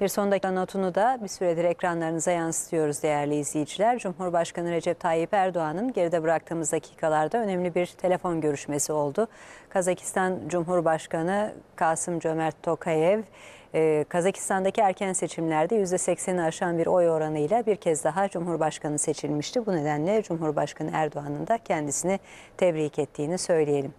Bir son dakika notunu da bir süredir ekranlarınıza yansıtıyoruz değerli izleyiciler. Cumhurbaşkanı Recep Tayyip Erdoğan'ın geride bıraktığımız dakikalarda önemli bir telefon görüşmesi oldu. Kazakistan Cumhurbaşkanı Kasım Cömert Tokayev, e, Kazakistan'daki erken seçimlerde %80'i aşan bir oy oranıyla bir kez daha Cumhurbaşkanı seçilmişti. Bu nedenle Cumhurbaşkanı Erdoğan'ın da kendisini tebrik ettiğini söyleyelim.